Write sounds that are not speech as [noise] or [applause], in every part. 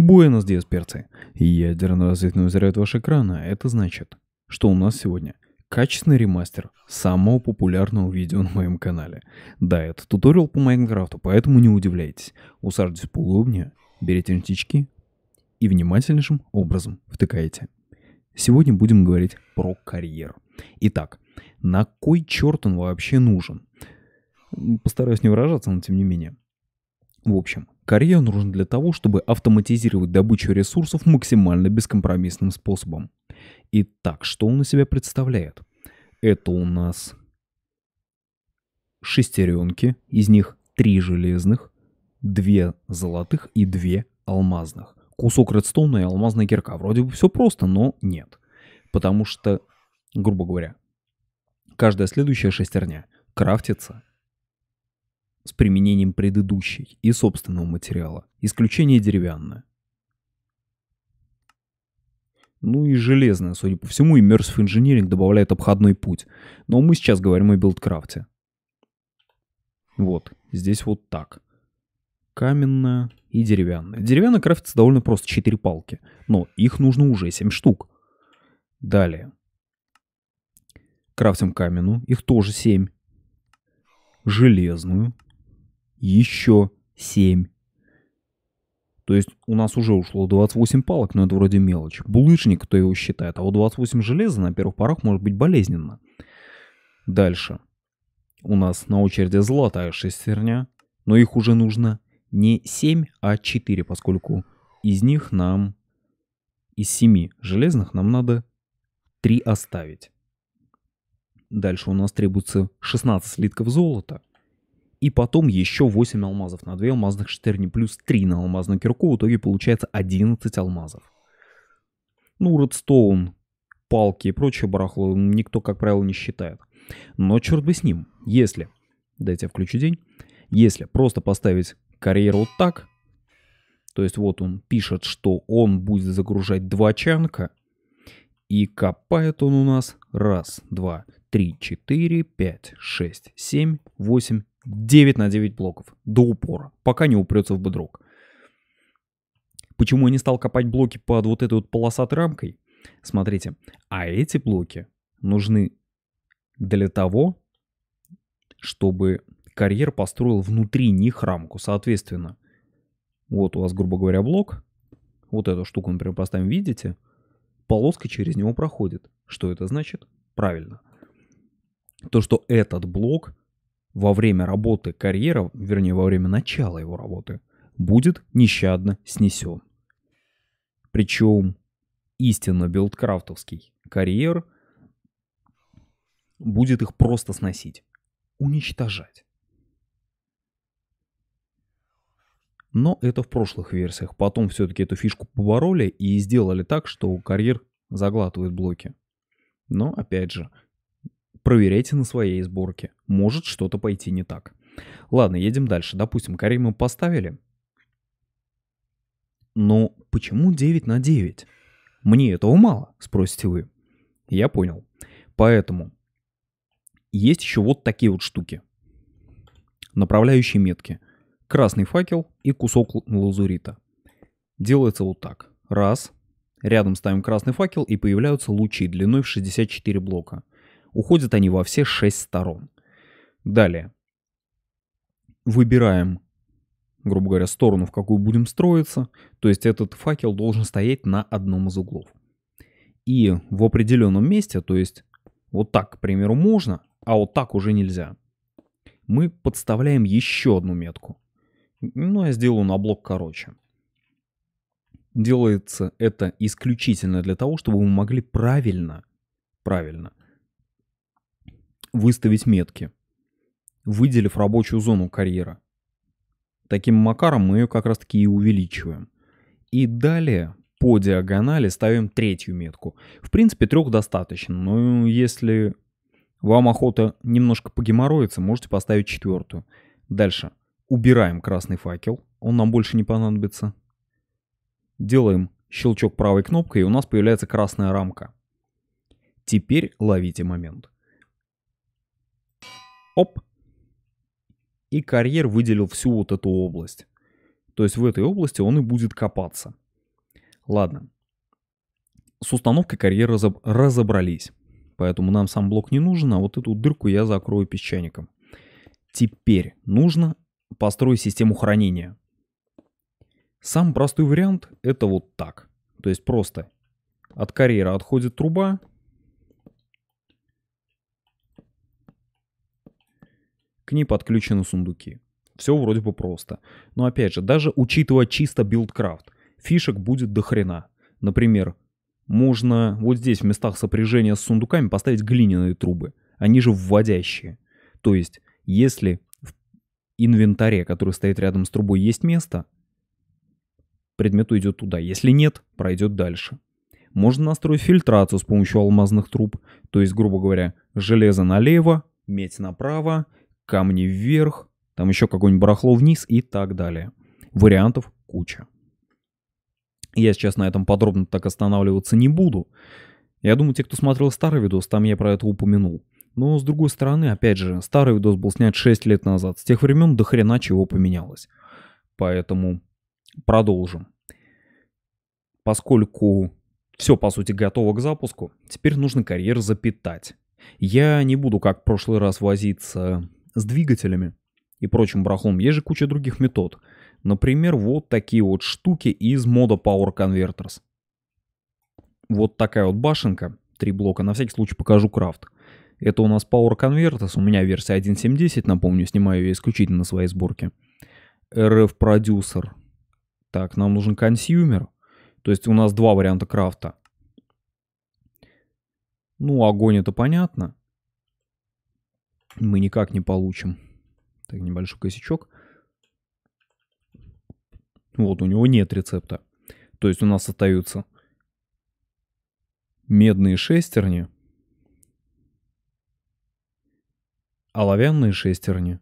Буэнос Диас, перцы. Ядерно-развитную заряд ваш экрана. Это значит, что у нас сегодня качественный ремастер самого популярного видео на моем канале. Да, это туториал по Майнкрафту, поэтому не удивляйтесь. Усаживайтесь поудобнее, берите нитички и внимательнейшим образом втыкаете. Сегодня будем говорить про карьер. Итак, на кой черт он вообще нужен? Постараюсь не выражаться, но тем не менее. В общем, Карьер нужен для того, чтобы автоматизировать добычу ресурсов максимально бескомпромиссным способом. Итак, что он из себя представляет? Это у нас шестеренки, из них три железных, две золотых и две алмазных. Кусок редстоуна и алмазная кирка. Вроде бы все просто, но нет. Потому что, грубо говоря, каждая следующая шестерня крафтится с применением предыдущей и собственного материала. Исключение деревянное. Ну и железное, судя по всему, Immersive Engineering добавляет обходной путь. Но мы сейчас говорим о билдкрафте. Вот, здесь вот так. Каменная и деревянная. Деревянная крафтится довольно просто, 4 палки. Но их нужно уже 7 штук. Далее. Крафтим каменную, их тоже 7. Железную, еще 7. То есть у нас уже ушло 28 палок, но это вроде мелочь. Булыжник, кто его считает, а вот 28 железа на первых порах может быть болезненно. Дальше. У нас на очереди золотая шестерня, но их уже нужно не 7, а 4, поскольку из них нам, из 7 железных нам надо 3 оставить. Дальше у нас требуется 16 слитков золота и потом еще 8 алмазов на 2 алмазных шестерни, плюс 3 на алмазную кирку, в итоге получается 11 алмазов. Ну, редстоун, палки и прочее барахло никто, как правило, не считает. Но черт бы с ним, если, дайте я включу день, если просто поставить карьеру вот так, то есть вот он пишет, что он будет загружать два чанка, и копает он у нас раз, два, три, четыре, пять, шесть, семь, восемь, 9 на 9 блоков до упора, пока не упрется в бедрок. Почему я не стал копать блоки под вот этой вот полосатой рамкой? Смотрите, а эти блоки нужны для того, чтобы карьер построил внутри них рамку. Соответственно, вот у вас, грубо говоря, блок. Вот эту штуку, например, поставим, видите? Полоска через него проходит. Что это значит? Правильно. То, что этот блок во время работы карьера, вернее, во время начала его работы, будет нещадно снесен. Причем истинно билдкрафтовский карьер будет их просто сносить, уничтожать. Но это в прошлых версиях. Потом все-таки эту фишку побороли и сделали так, что карьер заглатывает блоки. Но, опять же, проверяйте на своей сборке. Может что-то пойти не так. Ладно, едем дальше. Допустим, корей поставили. Но почему 9 на 9? Мне этого мало, спросите вы. Я понял. Поэтому есть еще вот такие вот штуки. Направляющие метки. Красный факел и кусок лазурита. Делается вот так. Раз. Рядом ставим красный факел и появляются лучи длиной в 64 блока – Уходят они во все шесть сторон. Далее. Выбираем, грубо говоря, сторону, в какую будем строиться. То есть этот факел должен стоять на одном из углов. И в определенном месте, то есть вот так, к примеру, можно, а вот так уже нельзя. Мы подставляем еще одну метку. Ну, я сделаю на блок короче. Делается это исключительно для того, чтобы мы могли правильно, правильно выставить метки, выделив рабочую зону карьера. Таким макаром мы ее как раз таки и увеличиваем. И далее по диагонали ставим третью метку. В принципе, трех достаточно, но если вам охота немножко погеморроиться, можете поставить четвертую. Дальше. Убираем красный факел, он нам больше не понадобится. Делаем щелчок правой кнопкой, и у нас появляется красная рамка. Теперь ловите момент оп, и карьер выделил всю вот эту область. То есть в этой области он и будет копаться. Ладно. С установкой карьера разобрались. Поэтому нам сам блок не нужен, а вот эту дырку я закрою песчаником. Теперь нужно построить систему хранения. Самый простой вариант это вот так. То есть просто от карьера отходит труба, К ней подключены сундуки. Все вроде бы просто. Но опять же, даже учитывая чисто билдкрафт, фишек будет до хрена. Например, можно вот здесь в местах сопряжения с сундуками поставить глиняные трубы. Они же вводящие. То есть, если в инвентаре, который стоит рядом с трубой, есть место, предмет уйдет туда. Если нет, пройдет дальше. Можно настроить фильтрацию с помощью алмазных труб. То есть, грубо говоря, железо налево, медь направо, камни вверх, там еще какое-нибудь барахло вниз и так далее. Вариантов куча. Я сейчас на этом подробно так останавливаться не буду. Я думаю, те, кто смотрел старый видос, там я про это упомянул. Но с другой стороны, опять же, старый видос был снят 6 лет назад. С тех времен до хрена чего поменялось. Поэтому продолжим. Поскольку все, по сути, готово к запуску, теперь нужно карьер запитать. Я не буду, как в прошлый раз, возиться с двигателями и прочим брахом. Есть же куча других метод. Например, вот такие вот штуки из мода Power Converters. Вот такая вот башенка, три блока. На всякий случай покажу крафт. Это у нас Power Converters, у меня версия 1.7.10, напомню, снимаю ее исключительно на своей сборке. RF Producer. Так, нам нужен Consumer. То есть у нас два варианта крафта. Ну, огонь это понятно мы никак не получим. Так, небольшой косячок. Вот, у него нет рецепта. То есть у нас остаются медные шестерни, оловянные шестерни,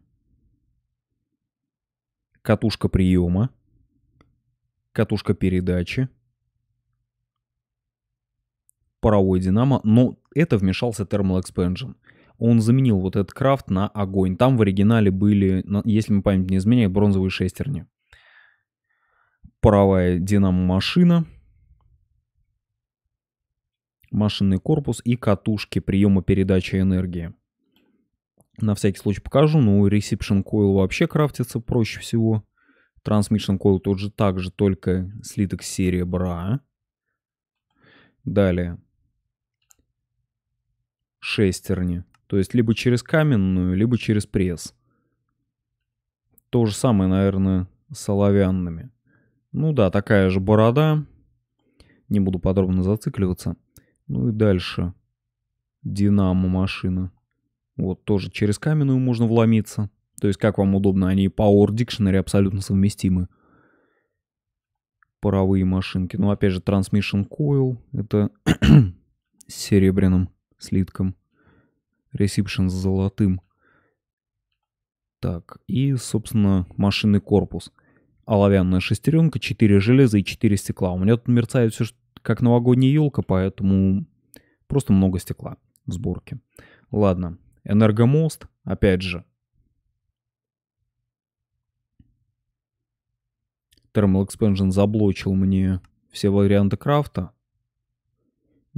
катушка приема, катушка передачи, паровой динамо, но это вмешался Thermal Expansion – он заменил вот этот крафт на огонь. Там в оригинале были, если мы память не изменяет, бронзовые шестерни. Паровая динамо-машина. Машинный корпус и катушки приема передачи энергии. На всякий случай покажу, Ну, Reception Coil вообще крафтится проще всего. Transmission Coil тот же также, только слиток серебра. Далее. Шестерни. То есть либо через каменную, либо через пресс. То же самое, наверное, с оловянными. Ну да, такая же борода. Не буду подробно зацикливаться. Ну и дальше. Динамо машина. Вот тоже через каменную можно вломиться. То есть как вам удобно, они Power Dictionary абсолютно совместимы. Паровые машинки. Ну опять же, Transmission Coil. Это [coughs] с серебряным слитком. Reception с золотым. Так, и, собственно, машинный корпус. Оловянная шестеренка, 4 железа и 4 стекла. У меня тут мерцает все как новогодняя елка, поэтому просто много стекла в сборке. Ладно, энергомост, опять же. Thermal Expansion заблочил мне все варианты крафта.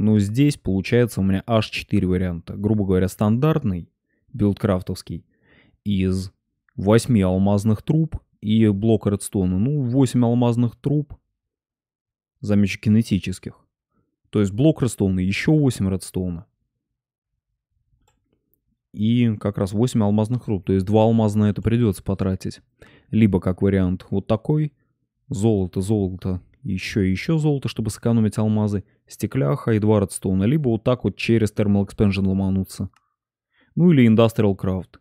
Но здесь получается у меня аж 4 варианта. Грубо говоря, стандартный, билдкрафтовский, из 8 алмазных труб и блок редстона. Ну, 8 алмазных труб, замечу, кинетических. То есть блок редстоуна, еще 8 редстона И как раз 8 алмазных труб. То есть 2 алмаза это придется потратить. Либо, как вариант, вот такой. Золото, золото, еще и еще золото, чтобы сэкономить алмазы, стекляха и два редстоуна, либо вот так вот через Thermal Expansion ломануться. Ну или Industrial Craft.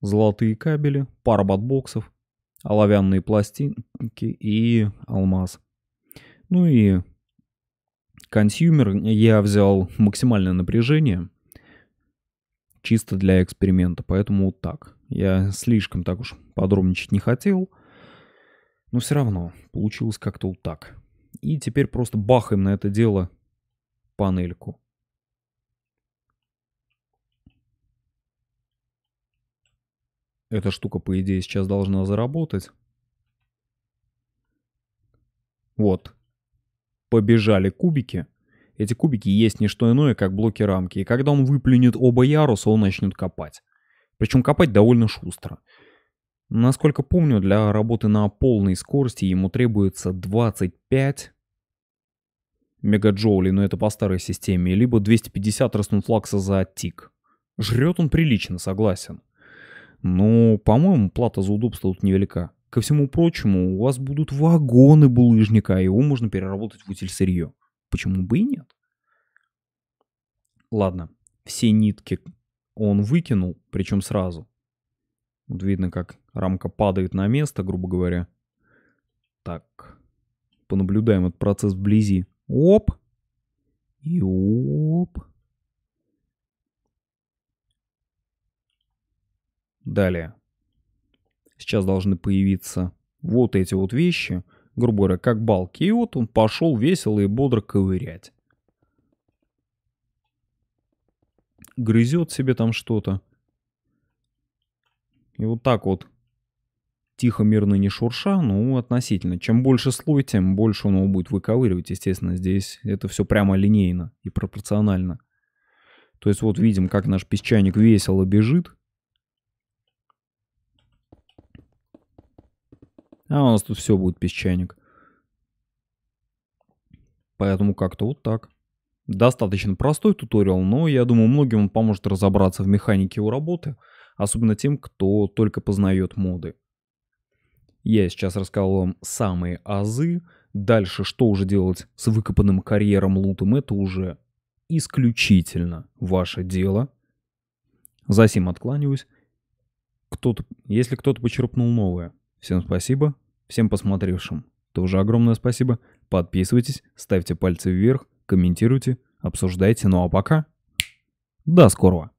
Золотые кабели, пара батбоксов, оловянные пластинки и алмаз. Ну и консюмер я взял максимальное напряжение, чисто для эксперимента, поэтому вот так. Я слишком так уж подробничать не хотел, но все равно получилось как-то вот так и теперь просто бахаем на это дело панельку. Эта штука, по идее, сейчас должна заработать. Вот. Побежали кубики. Эти кубики есть не что иное, как блоки рамки. И когда он выплюнет оба яруса, он начнет копать. Причем копать довольно шустро. Насколько помню, для работы на полной скорости ему требуется 25 мегаджоулей, но это по старой системе, либо 250 растунфлакса за тик. Жрет он прилично, согласен. Но, ну, по-моему, плата за удобство тут невелика. Ко всему прочему, у вас будут вагоны булыжника, а его можно переработать в утиль сырье. Почему бы и нет? Ладно, все нитки он выкинул, причем сразу. Вот видно, как рамка падает на место, грубо говоря. Так. Понаблюдаем этот процесс вблизи. Оп. И оп. Далее. Сейчас должны появиться вот эти вот вещи, грубо говоря, как балки. И вот он пошел весело и бодро ковырять. Грызет себе там что-то. И вот так вот. Тихо, мирно, не шурша, ну, относительно. Чем больше слой, тем больше он его будет выковыривать, естественно. Здесь это все прямо линейно и пропорционально. То есть вот видим, как наш песчаник весело бежит. А у нас тут все будет песчаник. Поэтому как-то вот так. Достаточно простой туториал, но я думаю, многим он поможет разобраться в механике его работы особенно тем, кто только познает моды. Я сейчас рассказал вам самые азы. Дальше, что уже делать с выкопанным карьером лутом, это уже исключительно ваше дело. За сим откланиваюсь. Кто-то, если кто-то почерпнул новое, всем спасибо. Всем посмотревшим тоже огромное спасибо. Подписывайтесь, ставьте пальцы вверх, комментируйте, обсуждайте. Ну а пока, до скорого.